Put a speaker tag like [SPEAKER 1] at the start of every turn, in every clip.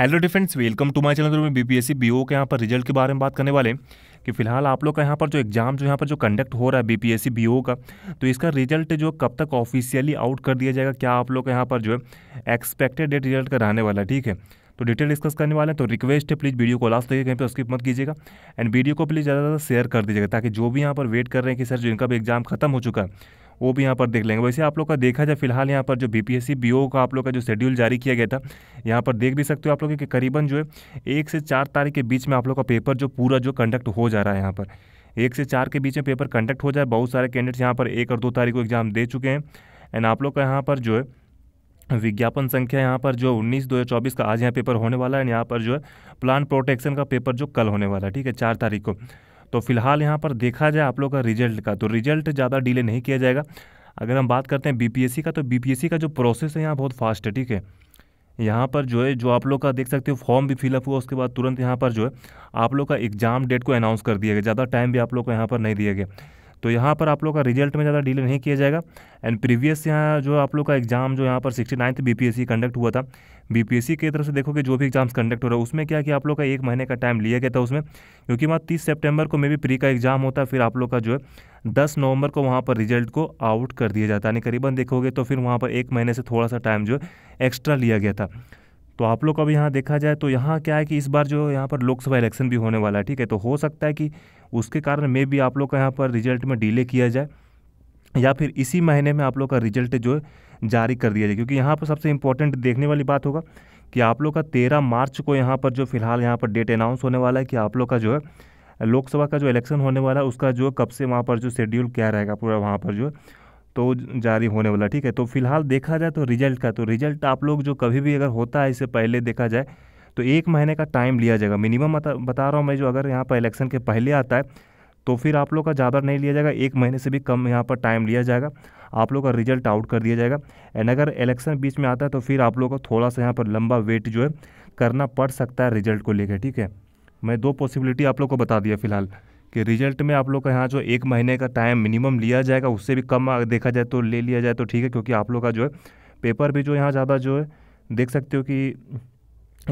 [SPEAKER 1] hello defence welcome to my channel तो मैं BPSC BO e, के यहाँ पर रिजल्ट के बारे में बात करने वाले हैं कि फिलहाल आप लोग का यहाँ पर जो एग्जाम जो यहाँ पर जो कंडक्ट हो रहा है बीपीएससी बीओ e, का तो इसका रिजल्ट जो कब तक ऑफिशियली आउट कर दिया जाएगा क्या आप लोग का यहाँ पर जो है एक्सपेक्टेड डेट रिजल्ट का रहने वाला है ठीक है तो डिटेल डिस्कस करने वाले हैं तो रिक्वेस्ट है प्लीज़ वीडियो को लास्ट तक कहीं पर स्किप मत कीजिएगा एंड वीडियो को प्लीज़ ज़्यादा से ज़्यादा शेयर कर दीजिएगा ताकि जो भी यहाँ पर वेट कर रहे हैं कि सर जो इनका भी एग्जाम खत्म हो चुका है वो भी यहाँ पर देख लेंगे वैसे आप लोग का देखा जाए फिलहाल यहाँ पर जो बी पी एस का आप लोग का जो शेड्यूल जारी किया गया था यहाँ पर देख भी सकते हो आप लोग के करीबन जो है एक से चार तारीख के बीच में आप लोग का पेपर जो पूरा जो कंडक्ट हो जा रहा है यहाँ पर एक से चार के बीच में पेपर कंडक्ट हो जाए बहुत सारे कैंडिडेट्स यहाँ पर एक और दो तारीख को एग्ज़ाम दे चुके हैं एंड आप लोग का यहाँ पर जो है विज्ञापन संख्या यहाँ पर जो 19 चौबीस का आज यहाँ पेपर होने वाला है एंड यहाँ पर जो है प्लान प्रोटेक्शन का पेपर जो कल होने वाला है ठीक है चार तारीख को तो फिलहाल यहाँ पर देखा जाए आप लोग का रिजल्ट का तो रिजल्ट ज़्यादा डिले नहीं किया जाएगा अगर हम बात करते हैं बीपीएससी का तो बीपीएससी का जो प्रोसेस है यहाँ बहुत फास्ट है ठीक है यहाँ पर जो है जो आप लोग का देख सकते हो फॉर्म भी फिलअप हुआ उसके बाद तुरंत यहाँ पर जो है आप लोग का एग्ज़ाम डेट को अनाउंस कर दिया गया ज़्यादा टाइम भी आप लोग को यहाँ पर नहीं दिया गया तो यहाँ पर आप लोग का रिजल्ट में ज़्यादा डील नहीं किया जाएगा एंड प्रीवियस यहाँ जो आप लोग का एग्जाम जो यहाँ पर सिक्सटी नाइन्थ बी कंडक्ट हुआ था बीपीएससी की तरफ से देखोगे जो भी एग्जाम्स कंडक्ट हो रहा है उसमें क्या कि आप लोग का एक महीने का टाइम लिया गया था उसमें क्योंकि वहाँ तीस सितंबर को मे भी प्री का एग्जाम होता है फिर आप लोग का जो है दस नवंबर को वहाँ पर रिजल्ट को आउट कर दिया जाता है यानी करीबन देखोगे तो फिर वहाँ पर एक महीने से थोड़ा सा टाइम जो है एक्स्ट्रा लिया गया था तो आप लोग अभी यहाँ देखा जाए तो यहाँ क्या है कि इस बार जो यहाँ पर लोकसभा इलेक्शन भी होने वाला है ठीक है तो हो सकता है कि उसके कारण मे भी आप लोग का यहाँ पर रिजल्ट में डिले किया जाए या फिर इसी महीने में आप लोग का रिजल्ट जो जारी कर दिया जाए क्योंकि यहाँ पर सबसे इम्पोर्टेंट देखने वाली बात होगा कि आप लोग का तेरह मार्च को यहाँ पर जो फिलहाल यहाँ पर डेट अनाउंस होने वाला है कि आप लोग का जो है लोकसभा का जो इलेक्शन होने वाला है उसका जो कब से वहाँ पर जो शेड्यूल क्या रहेगा पूरा वहाँ पर जो है तो जारी होने वाला ठीक है तो फिलहाल देखा जाए तो रिजल्ट का तो रिजल्ट आप लोग जो कभी भी अगर होता है इससे पहले देखा जाए तो एक महीने का टाइम लिया जाएगा मिनिमम बता रहा हूँ मैं जो अगर यहाँ पर इलेक्शन के पहले आता है तो फिर आप लोग का ज़्यादा नहीं लिया जाएगा एक महीने से भी कम यहाँ पर टाइम लिया जाएगा आप लोग का रिजल्ट आउट कर दिया जाएगा एंड अगर इलेक्शन बीच में आता है तो फिर आप लोग को थोड़ा सा यहाँ पर लंबा वेट जो है करना पड़ सकता है रिजल्ट को लेकर ठीक है मैं दो पॉसिबिलिटी आप लोग को बता दिया फ़िलहाल कि रिजल्ट में आप लोग का यहाँ जो एक महीने का टाइम मिनिमम लिया जाएगा उससे भी कम देखा जाए तो ले लिया जाए तो ठीक है क्योंकि आप लोग का जो है पेपर भी जो यहाँ ज़्यादा जो है देख सकते हो कि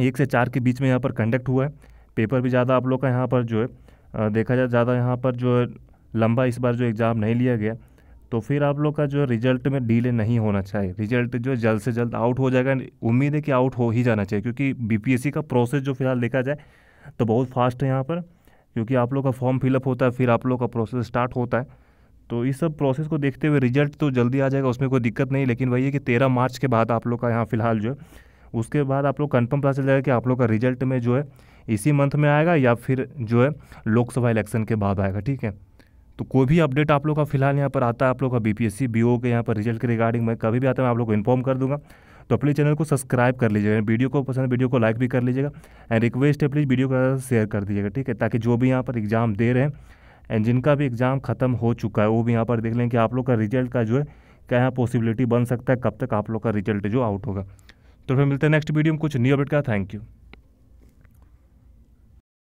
[SPEAKER 1] एक से चार के बीच में यहाँ पर कंडक्ट हुआ है पेपर भी ज़्यादा आप लोग का यहाँ पर जो है देखा जाए ज़्यादा यहाँ पर जो है लंबा इस बार जो एग्ज़ाम नहीं लिया गया तो फिर आप लोग का जो रिजल्ट में डीले नहीं होना चाहिए रिजल्ट जो जल्द से जल्द आउट हो जाएगा उम्मीद है कि आउट हो ही जाना चाहिए क्योंकि बीपीएससी का प्रोसेस जो फिलहाल देखा जाए तो बहुत फास्ट है यहाँ पर क्योंकि आप लोग का फॉर्म फिलअप होता है फिर आप लोग का प्रोसेस स्टार्ट होता है तो इस सब प्रोसेस को देखते हुए रिजल्ट तो जल्दी आ जाएगा उसमें कोई दिक्कत नहीं लेकिन वही है कि तेरह मार्च के बाद आप लोग का यहाँ फिलहाल जो है उसके बाद आप लोग कन्फर्म पता चल जाएगा कि आप लोग का रिजल्ट में जो है इसी मंथ में आएगा या फिर जो है लोकसभा इलेक्शन के बाद आएगा ठीक है तो कोई भी अपडेट आप लोग का फिलहाल यहाँ पर आता है आप लोग का बी ओ के यहाँ पर रिजल्ट के रिगार्डिंग मैं कभी भी आता है मैं आप लोग को इन्फॉर्म कर दूँगा तो अपने चैनल को सब्सक्राइब कर लीजिएगा वीडियो को पसंद वीडियो को लाइक भी कर लीजिएगा एंड रिक्वेस्ट है प्लीज़ वीडियो को शेयर कर दीजिएगा ठीक है ताकि जो भी यहाँ पर एग्ज़ाम दे रहे हैं एंड जिनका भी एग्ज़ाम ख़त्म हो चुका है वो भी यहाँ पर देख लें कि आप लोग का रिजल्ट का जो है क्या यहाँ पॉसिबिलिटी बन सकता है कब तक आप लोग का रिजल्ट जो आउट होगा तो फिर मिलते हैं नेक्स्ट वीडियो में कुछ न्यू अपडेट का थैंक यू